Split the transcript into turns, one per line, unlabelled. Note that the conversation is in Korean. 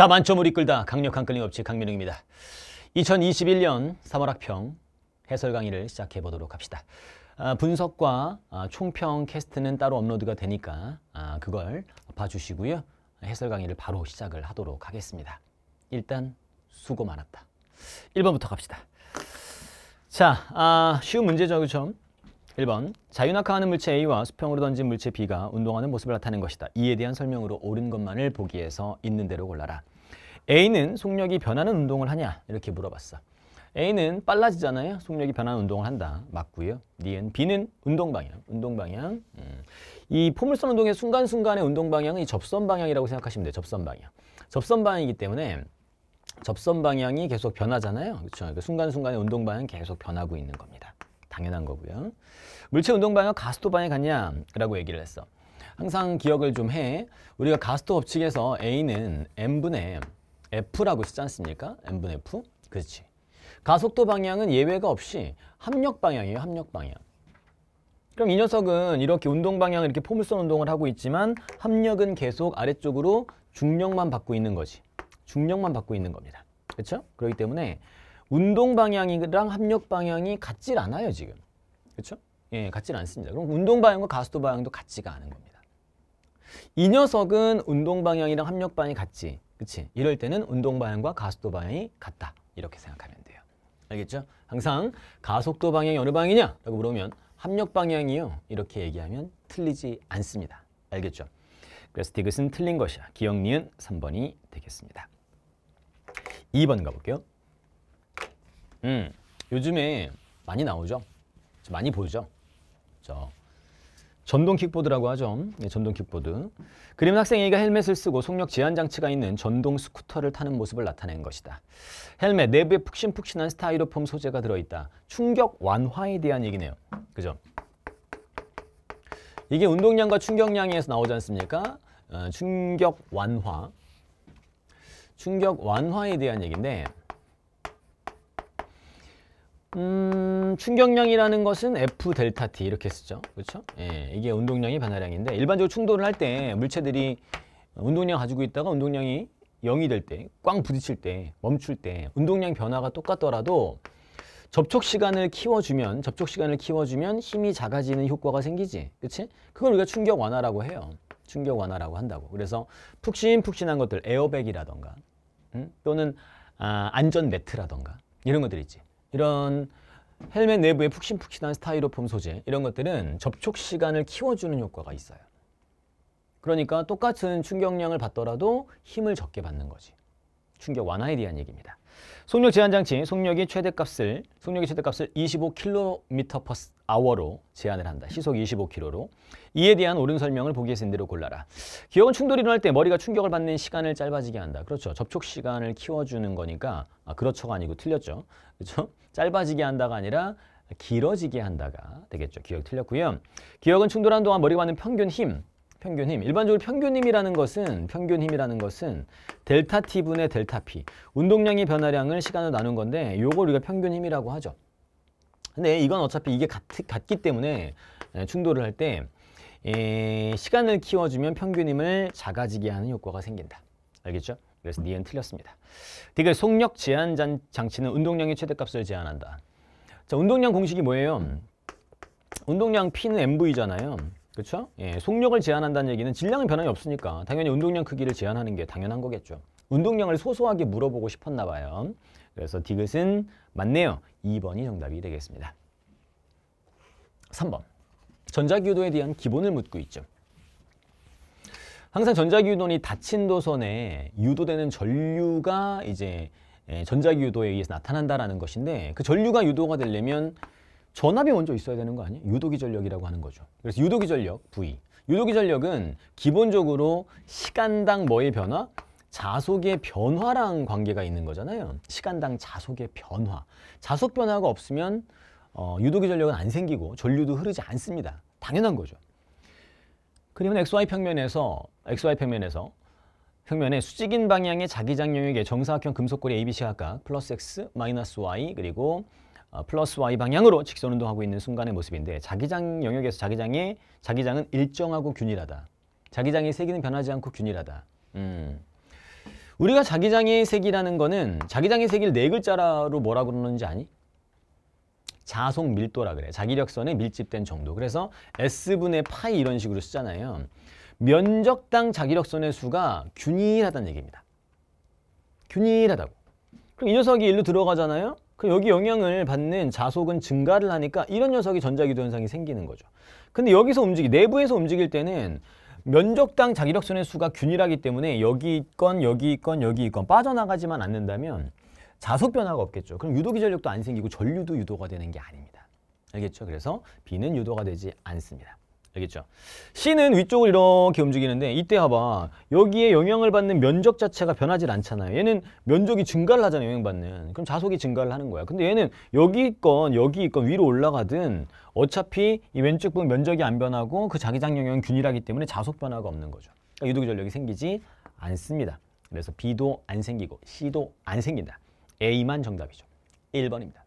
자, 만점을 이끌다 강력한 끌림 업체 강민웅입니다. 2021년 3월 학평 해설 강의를 시작해 보도록 합시다. 아, 분석과 아, 총평 캐스트는 따로 업로드가 되니까 아, 그걸 봐주시고요. 해설 강의를 바로 시작을 하도록 하겠습니다. 일단 수고 많았다. 1번부터 갑시다. 자, 아, 쉬운 문제죠, 그렇죠? 1번 자유낙하하는 물체 A와 수평으로 던진 물체 B가 운동하는 모습을 나타낸 것이다. 이에 대한 설명으로 옳은 것만을 보기에서 있는 대로 골라라. A는 속력이 변하는 운동을 하냐? 이렇게 물어봤어. A는 빨라지잖아요. 속력이 변하는 운동을 한다. 맞고요. d 은 B는 운동 방향. 운동 방향. 음. 이 포물선 운동의 순간순간의 운동 방향은 이 접선 방향이라고 생각하시면 돼요. 접선 방향. 접선 방향이기 때문에 접선 방향이 계속 변하잖아요. 그렇죠? 그러니까 순간순간의 운동 방향 계속 변하고 있는 겁니다. 당연한 거고요. 물체 운동 방향 가스도 방향이 같냐라고 얘기를 했어. 항상 기억을 좀 해. 우리가 가스도 법칙에서 A는 m분의 F라고 쓰지 않습니까? M분 F? 그렇지. 가속도 방향은 예외가 없이 합력 방향이에요. 합력 방향. 그럼 이 녀석은 이렇게 운동 방향을 이렇게 포물선 운동을 하고 있지만 합력은 계속 아래쪽으로 중력만 받고 있는 거지. 중력만 받고 있는 겁니다. 그렇죠? 그렇기 때문에 운동 방향이랑 합력 방향이 같질 않아요, 지금. 그렇죠? 예, 같질 않습니다. 그럼 운동 방향과 가속도 방향도 같지가 않은 겁니다. 이 녀석은 운동 방향이랑 합력 방향이 같지. 그치? 이럴 때는 운동 방향과 가속도 방향이 같다. 이렇게 생각하면 돼요. 알겠죠? 항상 가속도 방향이 어느 방향이냐? 라고 물으면 합력 방향이요. 이렇게 얘기하면 틀리지 않습니다. 알겠죠? 그래서 디귿은 틀린 것이야. 기억 니은 3번이 되겠습니다. 2번 가볼게요. 음, 요즘에 많이 나오죠? 많이 보죠? 저 전동 킥보드라고 하죠. 네, 전동 킥보드. 그림 학생 A가 헬멧을 쓰고 속력 제한 장치가 있는 전동 스쿠터를 타는 모습을 나타낸 것이다. 헬멧 내부에 푹신푹신한 스타이로폼 소재가 들어있다. 충격 완화에 대한 얘기네요. 그죠? 이게 운동량과 충격량에서 나오지 않습니까? 어, 충격 완화. 충격 완화에 대한 얘기인데 음, 충격량이라는 것은 F 델타 T 이렇게 쓰죠. 그렇죠? 예, 이게 운동량이 반화량인데 일반적으로 충돌을 할 때 물체들이 운동량 가지고 있다가 운동량이 0이 될 때, 꽝 부딪힐 때, 멈출 때 운동량 변화가 똑같더라도 접촉 시간을 키워주면 접촉 시간을 키워주면 힘이 작아지는 효과가 생기지. 그렇지? 그걸 우리가 충격 완화라고 해요. 충격 완화라고 한다고. 그래서 푹신푹신한 것들, 에어백이라던가 음? 또는 아, 안전 매트라던가 이런 것들 있지. 이런 헬멧 내부의 푹신푹신한 스타이로폼 소재 이런 것들은 접촉 시간을 키워주는 효과가 있어요. 그러니까 똑같은 충격량을 받더라도 힘을 적게 받는 거지. 충격 완화에 대한 얘기입니다. 속력 제한 장치, 속력이 최대값을 속력의 최대값을 25km/h로 제한을 한다. 시속 25km로. 이에 대한 옳은 설명을 보기에 쓴 대로 골라라. 기억은 충돌이 일어날 때 머리가 충격을 받는 시간을 짧아지게 한다. 그렇죠. 접촉 시간을 키워주는 거니까 아, 그렇죠가 아니고 틀렸죠. 그렇죠? 짧아지게 한다가 아니라 길어지게 한다가 되겠죠. 기억 틀렸고요. 기억은 충돌한 동안 머리가 받는 평균 힘, 평균 힘. 일반적으로 평균 힘이라는 것은 평균 힘이라는 것은 델타 T분의 델타 P. 운동량의 변화량을 시간으로 나눈 건데 요걸 우리가 평균 힘이라고 하죠. 근데 이건 어차피 이게 같, 같기 때문에 예, 충돌을 할때 예, 시간을 키워주면 평균 힘을 작아지게 하는 효과가 생긴다. 알겠죠? 그래서 니은 네 틀렸습니다. 되게 속력 제한 장치는 운동량의 최대값을 제한한다. 자, 운동량 공식이 뭐예요? 운동량 P는 MV잖아요. 그렇죠? 예, 속력을 제한한다는 얘기는 질량은 변함이 없으니까 당연히 운동량 크기를 제한하는 게 당연한 거겠죠. 운동량을 소소하게 물어보고 싶었나 봐요. 그래서 디귿은 맞네요. 2번이 정답이 되겠습니다. 3번. 전자기도에 대한 기본을 묻고 있죠. 항상 전자기도는 닫힌 도선에 유도되는 전류가 이제 예, 전자기도에 의해서 나타난다라는 것인데 그 전류가 유도가 되려면 전압이 먼저 있어야 되는 거 아니에요? 유도기 전력이라고 하는 거죠. 그래서 유도기 전력 V. 유도기 전력은 기본적으로 시간당 뭐의 변화? 자속의 변화랑 관계가 있는 거잖아요. 시간당 자속의 변화. 자속 변화가 없으면 어, 유도기 전력은 안 생기고 전류도 흐르지 않습니다. 당연한 거죠. 그러면 XY 평면에서 XY 평면에서 평면에 수직인 방향의 자기장 영역의 정사각형 금속고리 ABC 각각 플러스 X 마이너스 Y 그리고 어, 플러스 y 방향으로 직선 운동하고 있는 순간의 모습인데 자기장 영역에서 자기장의 자기장은 일정하고 균일하다. 자기장의 세기는 변하지 않고 균일하다. 음. 우리가 자기장의 세기라는 거는 자기장의 세기를 네 글자로 뭐라 고 그러는지 아니? 자속 밀도라 그래. 자기력선에 밀집된 정도. 그래서 S분의 파이 이런 식으로 쓰잖아요. 면적당 자기력선의 수가 균일하다는 얘기입니다. 균일하다고. 그럼 이 녀석이 일로 들어가잖아요. 그 여기 영향을 받는 자속은 증가를 하니까 이런 녀석이 전자기도 현상이 생기는 거죠. 근데 여기서 움직이 내부에서 움직일 때는 면적당 자기력선의 수가 균일하기 때문에 여기 있건 여기 있건 여기 있건 빠져나가지만 않는다면 자속 변화가 없겠죠. 그럼 유도기 전력도 안 생기고 전류도 유도가 되는 게 아닙니다. 알겠죠? 그래서 B는 유도가 되지 않습니다. 알겠죠? C는 위쪽을 이렇게 움직이는데 이때 봐봐 여기에 영향을 받는 면적 자체가 변하질 않잖아요 얘는 면적이 증가를 하잖아요 영향받는 그럼 자속이 증가를 하는 거야 근데 얘는 여기 있건 여기 있건 위로 올라가든 어차피 이 왼쪽 부분 면적이 안 변하고 그 자기장 영향은 균일하기 때문에 자속 변화가 없는 거죠 그러니까 유도기 전력이 생기지 않습니다 그래서 B도 안 생기고 C도 안 생긴다 A만 정답이죠 1번입니다